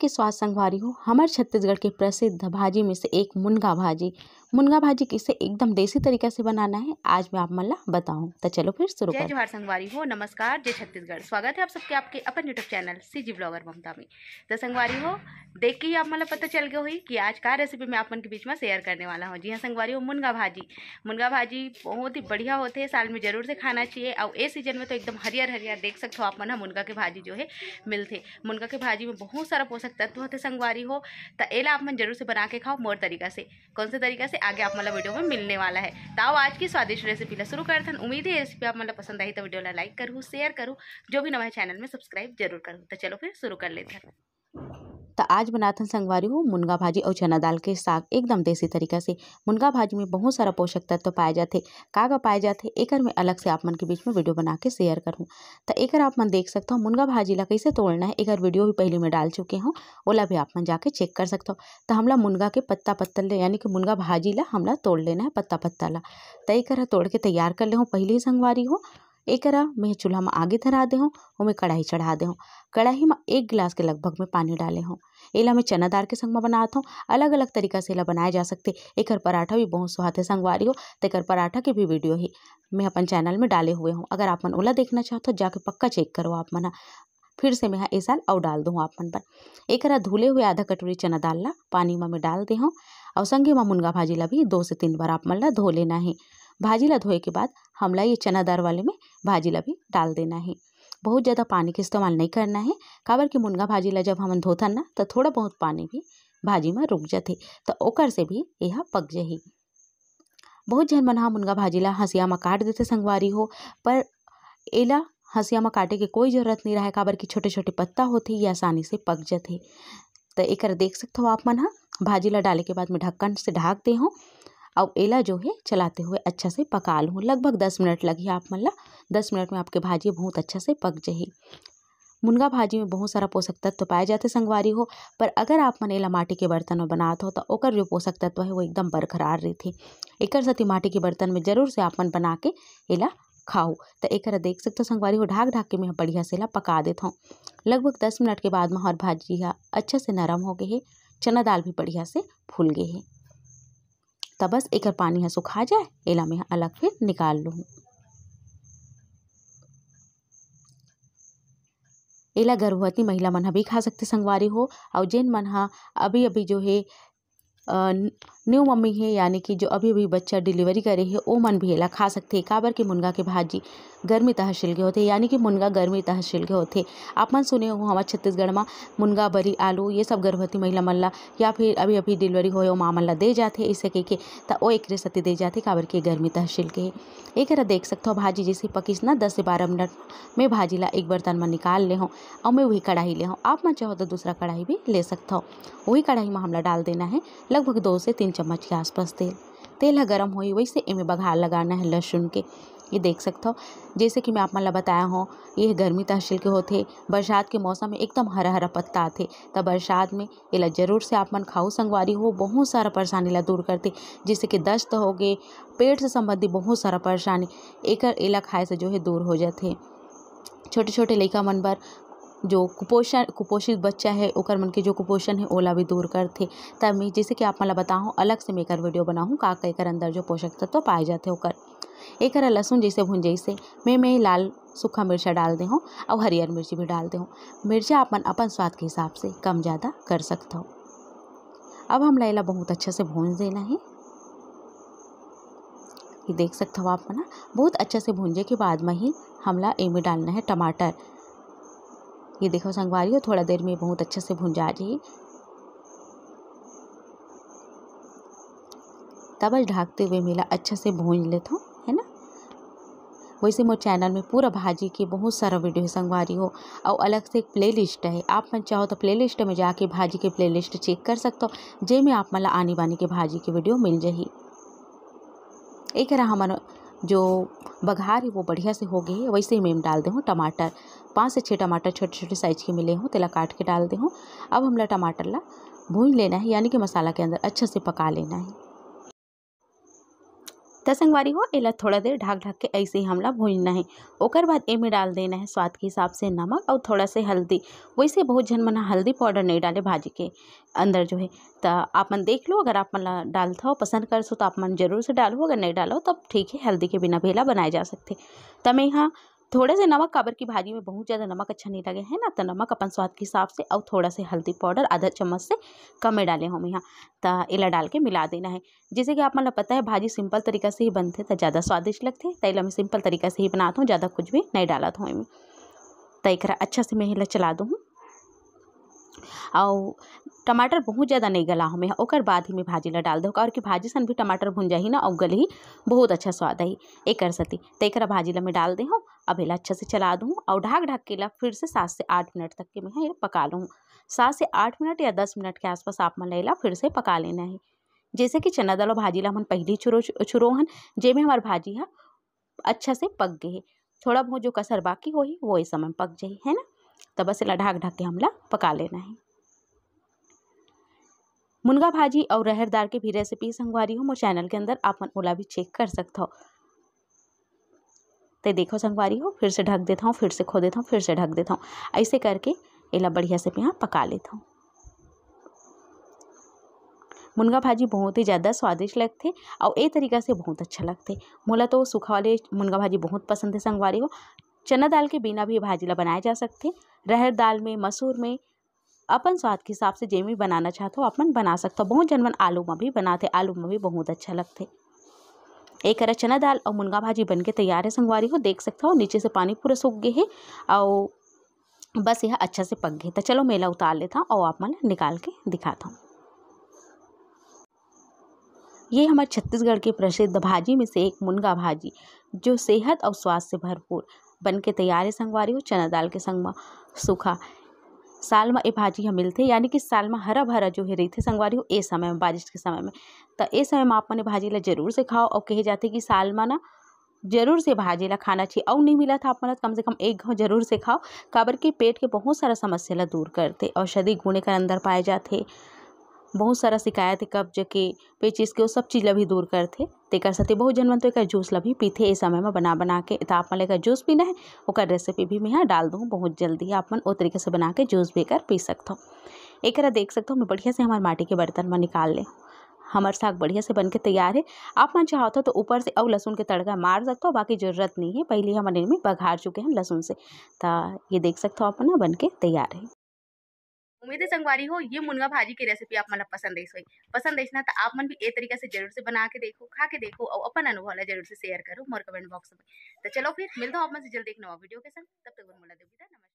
के स्वाद संगवारी हो हमारे छत्तीसगढ़ के प्रसिद्ध भाजी में से एक मुनगा भाजी मुनगा भाजी किसे एकदम देसी तरीका से बनाना है आज मैं आप मल्ला बताऊँ तो चलो फिर शुरू जय जोहार संगवारी हो नमस्कार जय छत्तीसगढ़ स्वागत है आप सबके आपके अपन YouTube channel C G blogger Mamta में तो संगवारी हो देख के ही आप मल्ला पता चल गया हुई कि आज का रेसिपी मैं मन के बीच में शेयर करने वाला हूँ जी हाँ संगवारी हो मुनगा भाजी मुनगा भाजी बहुत ही बढ़िया होते हैं साल में जरूर से खाना चाहिए और ए सीजन में तो एकदम हरियर हरियर देख सकते हो आप मन हाँ, मुनगा के भाजी जो है मिलते मुनगा के भाजी में बहुत सारा पोषक तत्व होते संगवारी हो तो एला आप मन जरूर से बना के खाओ मोर तरीका से कौन से तरीका से से आगे आप मतलब वीडियो में मिलने वाला है तो आओ आज की स्वादिष्ट रेसिपी ला शुरू करते हैं उम्मीद है रेसिपी आप मतलब पसंद आई तो वीडियो लाइक करूँ शेयर करूँ जो भी नवा चैनल में सब्सक्राइब जरूर करूँ तो चलो फिर शुरू कर लेते हैं तो आज बनाथन संगवारी हो मुनगा भाजी और चना दाल के साग एकदम देसी तरीका से मुनगा भाजी में बहुत सारा पोषक तत्व तो पाए जाते का का पाए जाते एक मैं अलग से आप मन के बीच में वीडियो बना के शेयर करूँ तो एक आप मन देख सकते हो मुनगा भाजी ला कैसे तोड़ना है एक वीडियो भी पहले में डाल चुके हूँ ओला भी आप मन जाके चेक कर सकते हो तो हमला मुनगा के पत्ता पत्तल यानी कि मुनगा भाजी ला हमला तोड़ लेना है पत्ता पत्ता ला तो एक तोड़ के तैयार कर ले हूँ पहले ही संगवारी हो एक में चूल्हा में आगे धरा दे और मैं कढ़ाई चढ़ा दे हूँ कढ़ाई में एक गिलास के लगभग में पानी डाले हूँ एला मैं चना दार के संग में बनाता हूँ अलग अलग तरीका से एला बनाए जा सकते एकर पराठा भी बहुत स्वाद है संगवारी हो एक पराठा के भी वीडियो ही मैं अपन चैनल में डाले हुए हूँ अगर आप मन ओला देखना तो जाके पक्का चेक करो आप मना फिर से मैं ए साल और डाल दूँ आपमन पर एक धुले हुए आधा कटोरी चना डालना पानी में मैं डाल दे हूँ और संगे में मुनगा भाजी ला भी दो से तीन बार आप मन धो लेना है भाजीला धोए के बाद हमला ये चना दार वाले में भाजीला भी डाल देना है बहुत ज़्यादा पानी का इस्तेमाल नहीं करना है काबर की मुनगा भाजीला जब हम धोथन ना तो थोड़ा बहुत पानी भी भाजी में रुक जाते तो ओकर से भी यह पक जाही बहुत झन मन हा मुनगा भाजीला हंसिया में काट देते संगवारी हो पर एला हंसिया में काटे के कोई ज़रूरत नहीं रहा काबर की छोटे छोटे पत्ता होते ये आसानी से पक जाते तो एक देख सकते हो आप मन हा भाजी ला डाले के बाद में ढक्कन से ढाक दे हूँ और एला जो है चलाते हुए अच्छा से पका लूँ लगभग दस मिनट लगी आप मल्ला दस मिनट में आपके भाजी बहुत अच्छा से पक जाए मुनगा भाजी में बहुत सारा पोषक तत्व तो पाए जाते संगवारी हो पर अगर आप मन एला माटी के बर्तन में बनाते हो तो ओकर जो पोषक तत्व है वो एकदम बरकरार रहते एक सती माटी के बर्तन में जरूर से आप मन बना के एला खाओ तो एक देख सकते हो संगवारी हो ढाक ढाक के मैं बढ़िया से एला पका देता हूँ लगभग दस मिनट के बाद में हर भाजी अच्छे अच्छा से नरम हो गए है चना दाल भी बढ़िया से फूल गए है तब तो बस एक पानी ह सुखा जाए एला मैं अलग फिर निकाल लू एला गर्भवती महिला मन भी खा सकते संगवारी हो और जेन मन अभी अभी जो है न्यू मम्मी है यानी कि जो अभी अभी बच्चा डिलीवरी करे है वो मन भीला खा हैं काबर के मुनगा के भाजी गर्मी तहसील के होते यानी कि मुनगा गर्मी तहसील के होते आप मन सुने हो हमारे छत्तीसगढ़ में मुनगा बरी आलू ये सब गर्भवती महिला मल्ला या फिर अभी अभी डिलीवरी हो माँ मल्ला दे जाते इसे कह के तो ओ एक सती दे जाते काबर के गर्मी तहसील के एक देख सकते हो भाजी जैसे पकीस ना दस से बारह मिनट में भाजी ला एक बर्तन में निकाल ले हूँ और मैं वही कढ़ाई ले हूँ आप मन चाहो तो दूसरा कढ़ाई भी ले सकता हूँ वही कढ़ाई में हमला डाल देना है लगभग दो से तीन चम्मच के आसपास तेल तेल है गर्म हुई वैसे इमे बघार लगाना है लहसुन के ये देख सकता हो जैसे कि मैं आप मतलब बताया हूँ ये गर्मी तहसील के होते बरसात के मौसम में एकदम हरा हरा पत्ता आते तब बरसात में ये जरूर से आप मन खाओ संगवारी हो बहुत सारा परेशानी ला दूर करते जैसे कि दस्त हो गए पेट से संबंधी बहुत सारा परेशानी एक इला खाए से जो है दूर हो जाते छोटे छोटे लड़का मन पर जो कुपोषण कुपोषित बच्चा है ओकर मन के जो कुपोषण है ओला भी दूर करते तब मैं जैसे कि आप माला बताऊँ अलग से मैं वीडियो बनाऊँ का का कर अंदर जो पोषक तत्व तो पाए जाते होकर एक हरा लहसुन जैसे जैसे मैं मैं लाल सूखा मिर्चा डाल दे हूँ और हरियर मिर्ची भी डाल दे हूँ मिर्चा अपन अपन स्वाद के हिसाब से कम ज़्यादा कर सकता हूँ अब हम लैला बहुत अच्छे से भून देना है ये देख सकते हो आप ना बहुत अच्छे से भूंजे के बाद में ही हमला एमी डालना है टमाटर ये देखो संगवारी हो थोड़ा देर में बहुत अच्छे से भून जा रही तब ढाकते हुए मिला अच्छे से भून लेते हो है ना वैसे मोर चैनल में पूरा भाजी के बहुत सारा वीडियो है संगवारी हो और अलग से एक प्लेलिस्ट है आप मन चाहो तो प्लेलिस्ट में जाके भाजी के प्लेलिस्ट चेक कर सकते हो जेमें आप मला आनी बानी के भाजी के वीडियो मिल जाए एक रहा हमारा जो बघार है वो बढ़िया से हो गई है वैसे ही मैं डाल दूँ टमाटर पाँच से छः टमाटर छोटे छोटे साइज के मिले हों तेला काट के डाल दूँ अब हमला टमाटर ला भून लेना है यानी कि मसाला के अंदर अच्छे से पका लेना है दसंगवारी हो एला थोड़ा देर ढाक ढाक के ऐसे ही हमला भूजना है ओकर बाद में डाल देना है स्वाद के हिसाब से नमक और थोड़ा से हल्दी वैसे बहुत झन मना हल्दी पाउडर नहीं डाले भाजी के अंदर जो है तो आप मन देख लो अगर आप मन डालता हो पसंद कर सो तो आप मन जरूर से डालो अगर नहीं डालो तब ठीक है हल्दी के बिना भेला बनाए जा सकते तो मैं यहाँ थोड़े से नमक काबर की भाजी में बहुत ज़्यादा नमक अच्छा नहीं लगे है ना तो नमक अपन स्वाद के हिसाब से और थोड़ा से हल्दी पाउडर आधा चम्मच से कम में डाले हम यहाँ तो इला डाल के मिला देना है जैसे कि आप मतलब पता है भाजी सिंपल तरीका से ही बनते तो ज़्यादा स्वादिष्ट लगते तो इला मैं सिंपल तरीका से ही बनाता हूँ ज़्यादा कुछ भी नहीं डाला था इनमें तो एक अच्छा से मैं इला चला दूँ और टमाटर बहुत ज़्यादा नहीं गला मैं और बाद ही मैं भाजी ला डाल दो और कि भाजी सन भी टमाटर भुन जाए ना और ही बहुत अच्छा स्वाद है एक सती तो एक भाजी ला मैं डाल दे हूँ अब हेला अच्छे से चला दूँ और ढाक ढाक के ला फिर से सात से आठ मिनट तक के मैं पका लूँ सात से आठ मिनट या दस मिनट के आसपास आप मन लेला फिर से पका लेना है जैसे कि चना दाल और भाजी ला हम पहली छुरो हन जेमें हमारे भाजी है अच्छा से पक गए है थोड़ा बहुत जो कसर बाकी हो वो इस समय पक जाए है ना तो बस इला ढाक ढाक के हमला पका लेना है मुनगा भाजी और रहर दाल के भी रेसिपी संगवारी हो मोर चैनल के अंदर आप मन ओला भी चेक कर सकते हो तो देखो संगवारी हो फिर से ढक देता हूँ फिर से खो देता हूँ फिर से ढक देता हूँ ऐसे करके एला बढ़िया से यहाँ पका लेता हूँ मुनगा भाजी बहुत ही ज़्यादा स्वादिष्ट लगते और ये तरीका से बहुत अच्छा लगते मोला तो सूखा वाले मुनगा भाजी बहुत पसंद है संगवारी हो चना दाल के बिना भी भाजी ला बनाए जा सकते रहर दाल में मसूर में अपन स्वाद के हिसाब से जेमी बनाना चाहते हो अपन बना सकते हो बहुत जनमन आलू में भी बनाते आलू में भी बहुत अच्छा लगते एक हरा चना दाल और मुनगा भाजी बन के तैयार है संगवारी हो देख सकता हो नीचे से पानी पूरा सूख गए हैं और बस यह अच्छा से पक गए तो चलो मेला उतार लेता हूँ और आप मन निकाल के दिखाता हूँ ये हमारे छत्तीसगढ़ के प्रसिद्ध भाजी में से एक मुनगा भाजी जो सेहत और स्वास्थ्य से भरपूर बन के तैयार है संगवारी हो चना दाल के संग सूखा साल में ये भाजी ह मिलते यानी कि साल में हरा भरा जो रही थे संगवारी हो ए समय में बारिश के समय में तो ए समय में आप मन भाजी ला जरूर से खाओ और कहे जाते कि साल में ना जरूर से भाजी ला खाना चाहिए और नहीं मिला था आप मन कम से कम एक घाव जरूर से खाओ काबर के पेट के बहुत सारा समस्या ला दूर करते औषधि गुणे कर अंदर पाए जाते बहुत सारा शिकायत है कब्ज के पेचिस के वो सब चीज ल भी दूर करते तेकर सेती बहुत झन मन तो एक जूस ल भी पीते इस समय में बना बना के त तो आप मन जूस पीना है और रेसिपी भी मैं यहाँ डाल दूँ बहुत जल्दी आप मन वो तरीके से बना के जूस भी कर पी एक एकरा देख हो मैं बढ़िया से हमारे माटी के बर्तन में निकाल लें हमारे साग बढ़िया से बन के तैयार है आप मन चाहो तो, तो ऊपर से अब लहसुन के तड़का मार सकते हो बाकी ज़रूरत नहीं है पहले हम में बघार चुके हैं लहसुन से तो ये देख सकते हो आप ना बन के तैयार है उम्मीद है संगवारी हो ये मुनगा भाजी की रेसिपी आप मन पसंद आई पसंद आई ना तो आप मन भी ए तरीका से जरूर से बना के देखो खा के देखो और अपन अनुभव ला जरूर से शेयर करो मोर कमेंट बॉक्स में तो चलो फिर मिलता हूँ आप मन से जल्दी एक नवा वीडियो के संग तब तक तो नमस्कार